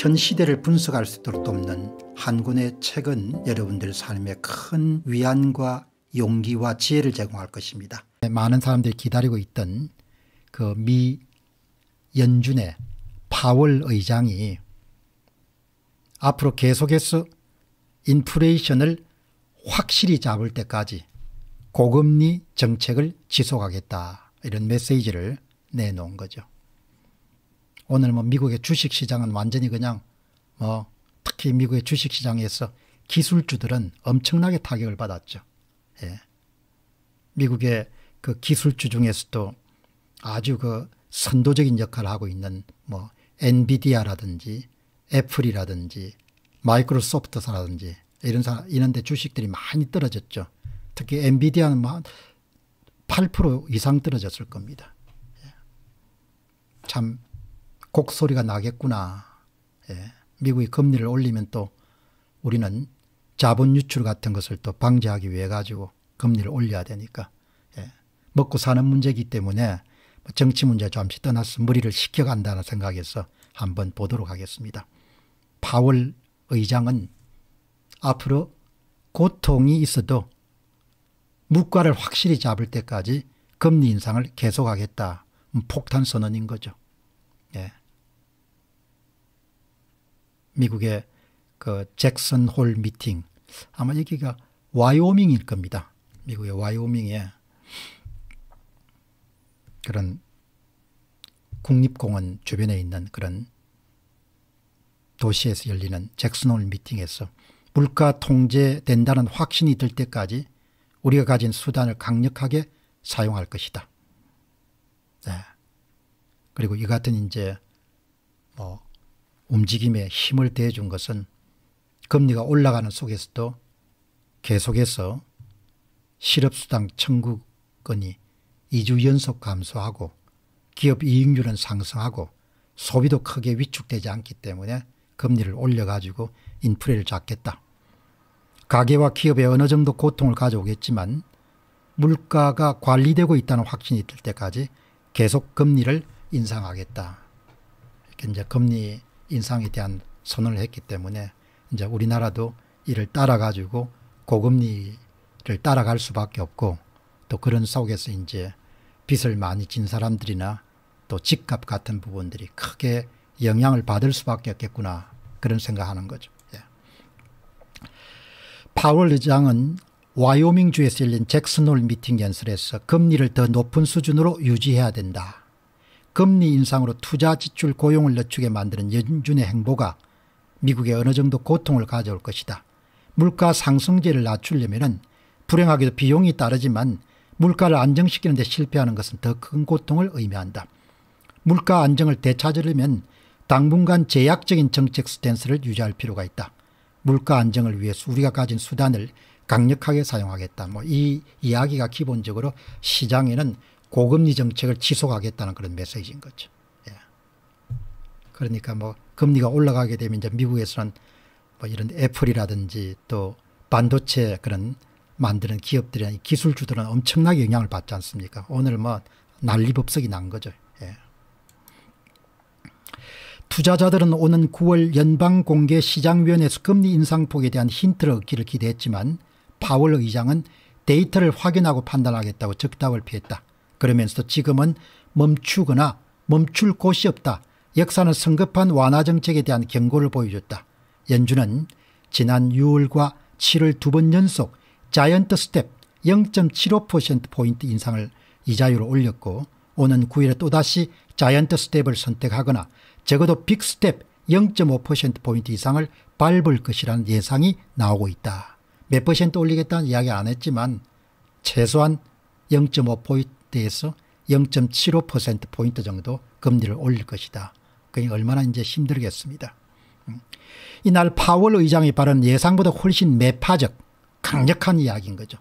현 시대를 분석할 수 있도록 돕는 한 권의 책은 여러분들 삶에 큰 위안과 용기와 지혜를 제공할 것입니다. 많은 사람들이 기다리고 있던 그 미 연준의 파월 의장이 앞으로 계속해서 인플레이션을 확실히 잡을 때까지 고금리 정책을 지속하겠다 이런 메시지를 내놓은 거죠. 오늘 뭐 미국의 주식시장은 완전히 그냥 뭐 특히 미국의 주식시장에서 기술주들은 엄청나게 타격을 받았죠. 예. 미국의 그 기술주 중에서도 아주 그 선도적인 역할을 하고 있는 뭐 엔비디아라든지 애플이라든지 마이크로소프트사라든지 이런 사 이런데 주식들이 많이 떨어졌죠. 특히 엔비디아는 뭐 한8% 이상 떨어졌을 겁니다. 예. 참 곡소리가 나겠구나. 예. 미국이 금리를 올리면 또 우리는 자본 유출 같은 것을 또 방지하기 위해 가지고 금리를 올려야 되니까 예. 먹고 사는 문제이기 때문에 뭐 정치 문제 잠시 떠나서 무리를 시켜간다는 생각에서 한번 보도록 하겠습니다. 파월 의장은 앞으로 고통이 있어도 물가를 확실히 잡을 때까지 금리 인상을 계속하겠다. 폭탄 선언인 거죠. 예. 미국의 그 잭슨 홀 미팅 아마 여기가 와이오밍일 겁니다. 미국의 와이오밍에 그런 국립공원 주변에 있는 그런 도시에서 열리는 잭슨홀 미팅에서 물가 통제된다는 확신이 들 때까지 우리가 가진 수단을 강력하게 사용할 것이다. 네. 그리고 이 같은 이제 뭐 움직임에 힘을 대준 것은 금리가 올라가는 속에서도 계속해서 실업수당 청구권이 2주 연속 감소하고 기업 이익률은 상승하고 소비도 크게 위축되지 않기 때문에 금리를 올려가지고 인플레를 잡겠다. 가계와 기업에 어느 정도 고통을 가져오겠지만 물가가 관리되고 있다는 확신이 들 때까지 계속 금리를 인상하겠다. 이렇게 이제 금리 인상에 대한 선언을 했기 때문에 이제 우리나라도 이를 따라가지고 고금리를 따라갈 수밖에 없고 또 그런 속에서 이제 빚을 많이 진 사람들이나 또 집값 같은 부분들이 크게 영향을 받을 수밖에 없겠구나 그런 생각하는 거죠. 예. 파월 의장은 와이오밍주에서 열린 잭슨홀 미팅 연설에서 금리를 더 높은 수준으로 유지해야 된다. 금리 인상으로 투자 지출 고용을 늦추게 만드는 연준의 행보가 미국에 어느 정도 고통을 가져올 것이다. 물가 상승제를 낮추려면 불행하게도 비용이 따르지만 물가를 안정시키는 데 실패하는 것은 더 큰 고통을 의미한다. 물가 안정을 되찾으려면 당분간 제약적인 정책 스탠스를 유지할 필요가 있다. 물가 안정을 위해서 우리가 가진 수단을 강력하게 사용하겠다. 뭐 이 이야기가 기본적으로 시장에는 고금리 정책을 지속하겠다는 그런 메시지인 거죠. 예. 그러니까 뭐 금리가 올라가게 되면 이제 미국에서는 뭐 이런 애플이라든지 또 반도체 그런 만드는 기업들이나 기술주들은 엄청나게 영향을 받지 않습니까? 오늘 뭐 난리법석이 난 거죠. 예. 투자자들은 오는 9월 연방공개시장위원회에서 금리 인상폭에 대한 힌트를 얻기를 기대했지만 파월 의장은 데이터를 확인하고 판단하겠다고 적답을 피했다. 그러면서 지금은 멈추거나 멈출 곳이 없다. 역사는 성급한 완화 정책에 대한 경고를 보여줬다. 연준은 지난 6월과 7월 두 번 연속 자이언트 스텝 0.75%포인트 인상을 이자율을 올렸고 오는 9일에 또다시 자이언트 스텝을 선택하거나 적어도 빅스텝 0.5%포인트 이상을 밟을 것이라는 예상이 나오고 있다. 몇 퍼센트 올리겠다는 이야기 안 했지만 최소한 0.5포인트 대해서 0.75%포인트 정도 금리를 올릴 것이다. 그게 그러니까 얼마나 이제 힘들겠습니다. 음. 이날 파월 의장의 발언 예상보다 훨씬 매파적, 강력한 이야기인 거죠.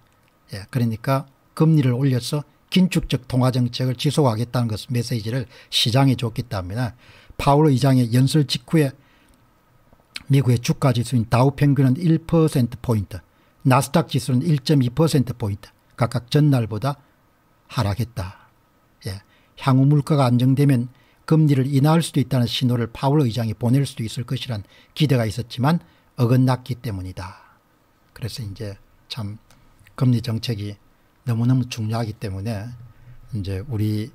예, 그러니까 금리를 올려서 긴축적 통화정책을 지속하겠다는 것 메시지를 시장에 줬기 때문에 파월 의장의 연설 직후에 미국의 주가 지수인 다우 평균은 1%포인트, 나스닥 지수는 1.2%포인트 각각 전날보다 하락했다. 예, 향후 물가가 안정되면 금리를 인하할 수도 있다는 신호를 파월 의장이 보낼 수도 있을 것이란 기대가 있었지만 어긋났기 때문이다. 그래서 이제 참 금리 정책이 너무너무 중요하기 때문에 이제 우리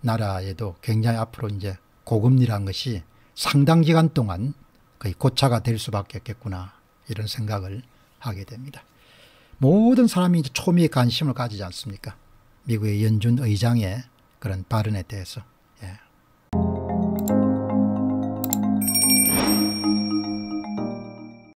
나라에도 굉장히 앞으로 이제 고금리란 것이 상당 기간 동안 거의 고차가 될 수밖에 없겠구나 이런 생각을 하게 됩니다. 모든 사람이 이제 초미의 관심을 가지지 않습니까? 미국의 연준 의장의 그런 발언에 대해서